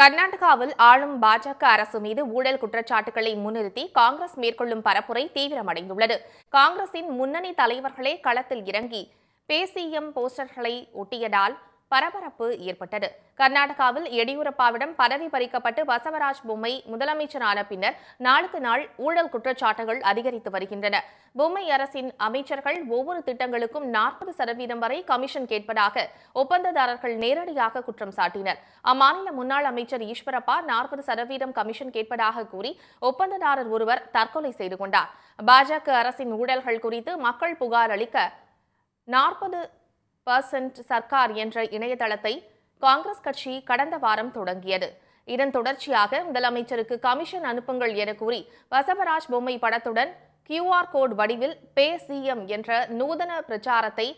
கர்நாடகாவில் ஆளும் பாஜக அரசு மீது ஊழல் குற்றச்சாட்டுகளை முன்னிறுத்தி காங்கிரஸ் மேற்கொள்ளும் பரப்புரை தீவிரமடைந்துள்ளது காங்கிரசின் முன்னணி தலைவர்களே களத்தில் இறங்கி பேசிஎம் போஸ்டர்களை ஒட்டியதால் பரபரப்பு ஏற்பட்டது கர்நாடகாவில் எடியூரப்பாவிடம் பதவி பறிக்கப்பட்டு பசவராஜ் பொம்மை முதலமைச்சரான பின்னர் நாளுக்கு நாள் ஊழல் குற்றச்சாட்டுகள் அதிகரித்து வருகின்றன பொம்மை அரசின் அமைச்சர்கள் ஒவ்வொரு திட்டங்களுக்கும் நாற்பது சதவீதம் வரை கமிஷன் கேட்பதாக ஒப்பந்ததாரர்கள் நேரடியாக குற்றம் சாட்டினர் அம்மாநில முன்னாள் அமைச்சர் ஈஸ்வரப்பா நாற்பது சதவீதம் கமிஷன் கேட்பதாக கூறி ஒப்பந்ததாரர் ஒருவர் தற்கொலை செய்து கொண்டார் பாஜக அரசின் ஊழல்கள் குறித்து மக்கள் புகார் அளிக்க நாற்பது பர்சன்ட் சர்க்கார் என்ற இணையதளத்தை காங்கிரஸ் கட்சி கடந்த வாரம் தொடங்கியது இதன் தொடர்ச்சியாக முதலமைச்சருக்கு கமிஷன் அனுப்புங்கள் என கூறி வசவராஜ் பொம்மை படத்துடன் கியூஆர் கோட் வடிவில் பே சிஎம் என்ற நூதன பிரச்சாரத்தை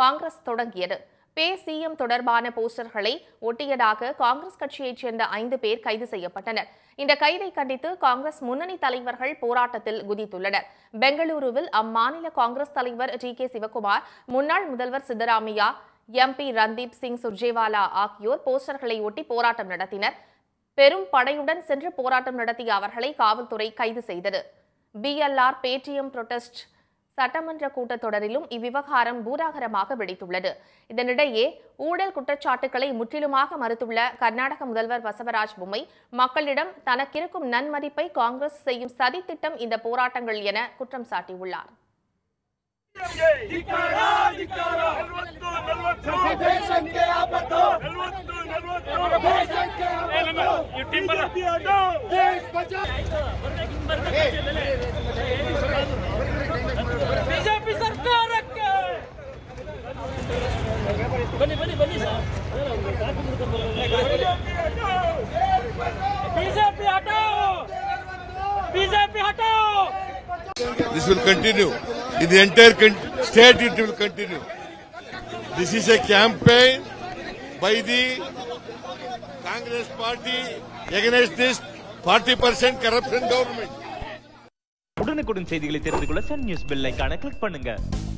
காங்கிரஸ் தொடங்கியது பே சிஎம் தொடர்பான போஸ்டர்களை ஒட்டியதாக காங்கிரஸ் கட்சியைச் சேர்ந்த ஐந்து பேர் கைது செய்யப்பட்டனர் இந்த கைதை கண்டித்து காங்கிரஸ் முன்னணி தலைவர்கள் போராட்டத்தில் குதித்துள்ளனர் பெங்களூருவில் அம்மாநில காங்கிரஸ் தலைவர் டி கே சிவகுமார் முன்னாள் முதல்வர் சித்தராமையா எம்பி ரந்தீப் சிங் சுர்ஜேவாலா ஆகியோர் போஸ்டர்களை ஒட்டி போராட்டம் நடத்தினர் பெரும் படையுடன் சென்று போராட்டம் நடத்திய அவர்களை காவல்துறை கைது செய்தது பிஎல்ஆர் பேடிஎம் புரொட்டஸ்ட் சட்டமன்ற கூட்டத்தொடரிலும் இவ்விவகாரம் பூராகரமாக வெடித்துள்ளது இதனிடையே ஊழல் குற்றச்சாட்டுகளை முற்றிலுமாக மறுத்துள்ள கர்நாடக முதல்வர் பசவராஜ் பொம்மை மக்களிடம் தனக்கிருக்கும் நன்மதிப்பை காங்கிரஸ் செய்யும் சதித்திட்டம் இந்த போராட்டங்கள் என குற்றம் சாட்டியுள்ளார் This will continue. In the entire state, it will continue. This is a campaign by the Congress party against this 40% corruption government. உடனுக்குடன் செய்திகளை தெரிந்து கொள்ள சன் நியூஸ் பெல் ஐக்கான